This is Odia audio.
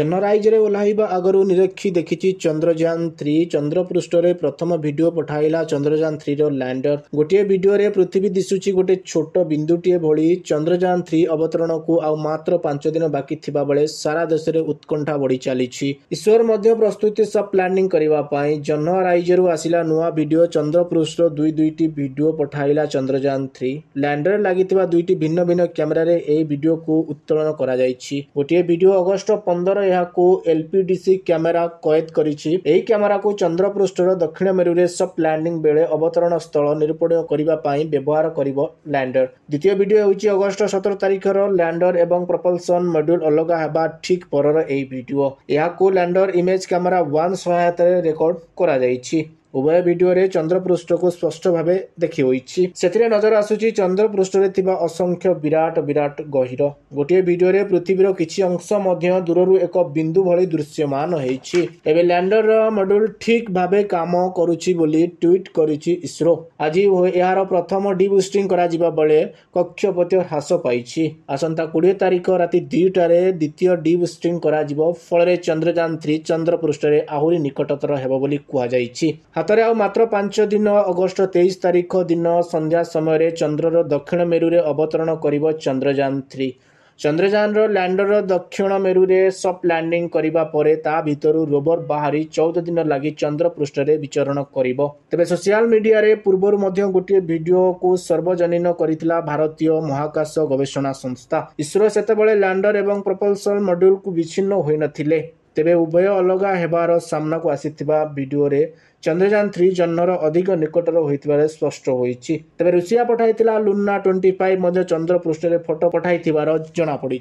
ଜହ୍ନରାଇଜରେ ଓହ୍ଲାଇବା ଆଗରୁ ନିରୀକ୍ଷି ଦେଖିଛି ଚନ୍ଦ୍ରଯାନ ଥ୍ରୀ ଚନ୍ଦ୍ରପୃଷ୍ଠରେ ପ୍ରଥମ ଭିଡିଓ ପଠାଇଲା ଚନ୍ଦ୍ରଯାନ ଥ୍ରୀର ଲ୍ୟାଣ୍ଡର ଗୋଟିଏ ଭିଡିଓରେ ପୃଥିବୀ ଦିଶୁଛି ଗୋଟିଏ ଛୋଟ ବିନ୍ଦୁଟିଏ ଭଳି ଚନ୍ଦ୍ରଯାନ ଥ୍ରୀ ଅବତରଣକୁ ଆଉ ମାତ୍ର ପାଞ୍ଚ ଦିନ ବାକି ଥିବାବେଳେ ସାରା ଦେଶରେ ଉତ୍କଣ୍ଠା ବଢ଼ି ଚାଲିଛି ଈଶ୍ୱର ମଧ୍ୟ ପ୍ରସ୍ତୁତି ସବ୍ ପ୍ଲାନିଂ କରିବା ପାଇଁ ଜହ୍ନରାଇଜରୁ ଆସିଲା ନୂଆ ଭିଡିଓ ଚନ୍ଦ୍ରପୃଷ୍ଠର ଦୁଇ ଦୁଇଟି ଭିଡିଓ ପଠାଇଲା ଚନ୍ଦ୍ରଯାନ ଥ୍ରୀ ଲ୍ୟାଣ୍ଡର ଲାଗିଥିବା ଦୁଇଟି ଭିନ୍ନ ଭିନ୍ନ କ୍ୟାମେରାରେ ଏହି ଭିଡିଓକୁ ଉତ୍ତୋଳନ କରାଯାଇଛି ଗୋଟିଏ ଭିଡିଓ ଅଗଷ୍ଟ ପନ୍ଦର ইয়াকো এলপিডিসি ক্যামেরা কোয়িত কৰিছি এই ক্যামেরা কো চন্দ্রপৃষ্ঠৰ দক্ষিণ মেরুৰ썹 ল্যান্ডিং বেলে অবতৰণ স্থল নিৰপৰ্ণ কৰিব পাৰাই ব্যৱহাৰ কৰিব ল্যান্ডাৰ দ্বিতীয় ভিডিঅ' হৈছে আগষ্ট 17 তাৰিখেৰ ল্যান্ডাৰ এবং প্ৰপल्চন মডিউল অলগা হবা ঠিক পৰৰ এই ভিডিঅ' ইয়াকো ল্যান্ডাৰ ইমেজ কেমেৰা 1 সহায়তৰে ৰেকৰ্ড কৰা হৈ যায়েছি ଉଭୟ ଭିଡିଓରେ ଚନ୍ଦ୍ର ପୃଷ୍ଠକୁ ସ୍ପଷ୍ଟ ଭାବେ ଦେଖି ହୋଇଛି ସେଥିରେ ନଜର ଆସୁଛି ଚନ୍ଦ୍ରପୃଷ୍ଠରେ ଥିବା ଅସଂଖ୍ୟ ବିରାଟ ବିରାଟ ଗହୀର ଗୋଟିଏ ଭିଡିଓରେ ପୃଥିବୀର କିଛି ଅଂଶ ମଧ୍ୟ ଦୂରରୁ ଏକ ବିନ୍ଦୁ ଭଳି ଦୃଶ୍ୟମାନ ହୋଇଛି ଏବେ ଲ୍ୟାଣ୍ଡରର ମଡ୍ୟୁଲ ଠିକ୍ ଭାବେ କାମ କରୁଛି ବୋଲି ଟ୍ୱିଟ୍ କରିଛି ଇସ୍ରୋ ଆଜି ଏହାର ପ୍ରଥମ ଡି ବୁଷ୍ଟିଂ କରାଯିବା ବେଳେ କକ୍ଷପଥ ହ୍ରାସ ପାଇଛି ଆସନ୍ତା କୋଡ଼ିଏ ତାରିଖ ରାତି ଦୁଇଟାରେ ଦ୍ୱିତୀୟ ଡି ବୁଷ୍ଟିଂ କରାଯିବ ଫଳରେ ଚନ୍ଦ୍ରଯାନ ଥ୍ରୀ ଚନ୍ଦ୍ର ପୃଷ୍ଠରେ ଆହୁରି ନିକଟତର ହେବ ବୋଲି କୁହାଯାଇଛି ହାତରେ ଆଉ ମାତ୍ର ପାଞ୍ଚ ଦିନ ଅଗଷ୍ଟ ତେଇଶ ତାରିଖ ଦିନ ସନ୍ଧ୍ୟା ସମୟରେ ଚନ୍ଦ୍ରର ଦକ୍ଷିଣ ମେରୁରେ ଅବତରଣ କରିବ ଚନ୍ଦ୍ରଯାନ ଥ୍ରୀ ଚନ୍ଦ୍ରଯାନର ଲ୍ୟାଣ୍ଡର ଦକ୍ଷିଣ ମେରୁରେ ସପ୍ ଲ୍ୟାଣ୍ଡିଂ କରିବା ପରେ ତା ଭିତରୁ ରୋବର ବାହାରି ଚଉଦ ଦିନ ଲାଗି ଚନ୍ଦ୍ର ପୃଷ୍ଠରେ ବିଚରଣ କରିବ ତେବେ ସୋସିଆଲ ମିଡିଆରେ ପୂର୍ବରୁ ମଧ୍ୟ ଗୋଟିଏ ଭିଡ଼ିଓକୁ ସର୍ବଜନୀନ କରିଥିଲା ଭାରତୀୟ ମହାକାଶ ଗବେଷଣା ସଂସ୍ଥା ଇସ୍ରୋ ସେତେବେଳେ ଲ୍ୟାଣ୍ଡର ଏବଂ ପ୍ରପଲସନ୍ ମଡ୍ୟୁଲକୁ ବିଚ୍ଛିନ୍ନ ହୋଇନଥିଲେ ତେବେ ଉଭୟ ଅଲଗା ହେବାର ସାମ୍ନାକୁ ଆସିଥିବା ଭିଡ଼ିଓରେ ଚନ୍ଦ୍ରଯାନ ଥ୍ରୀ ଜନ୍ମର ଅଧିକ ନିକଟର ହୋଇଥିବାର ସ୍ପଷ୍ଟ ହୋଇଛି ତେବେ ରୁଷିଆ ପଠାଇଥିଲା ଲୁନା ଟ୍ୱେଣ୍ଟି ଫାଇଭ୍ ମଧ୍ୟ ଚନ୍ଦ୍ର ପୃଷ୍ଠରେ ଫଟୋ ପଠାଇଥିବାର ଜଣାପଡ଼ିଛି